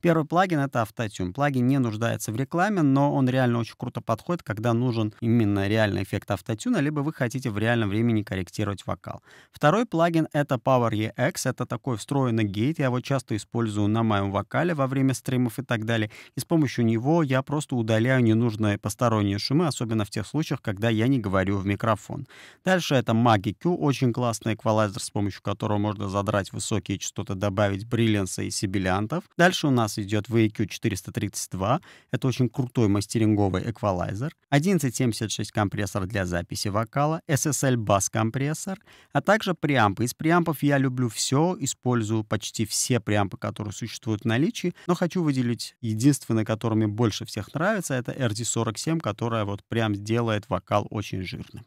Первый плагин — это автотюн. Плагин не нуждается в рекламе, но он реально очень круто подходит, когда нужен именно реальный эффект автотюна, либо вы хотите в реальном времени корректировать вокал. Второй плагин — это Power EX. Это такой встроенный гейт. Я его часто использую на моем вокале во время стримов и так далее. И с помощью него я просто удаляю ненужные посторонние шумы, особенно в тех случаях, когда я не говорю в микрофон. Дальше это Magic Q, очень классный эквалайзер, с помощью которого можно задрать высокие частоты, добавить бриллианса и сибилиантов. Дальше у нас нас идет VQ432, это очень крутой мастеринговый эквалайзер, 1176 компрессор для записи вокала, SSL бас компрессор, а также преампы. Из преампов я люблю все, использую почти все преампы, которые существуют в наличии, но хочу выделить единственный, который мне больше всех нравится, это RD47, которая вот прям делает вокал очень жирным.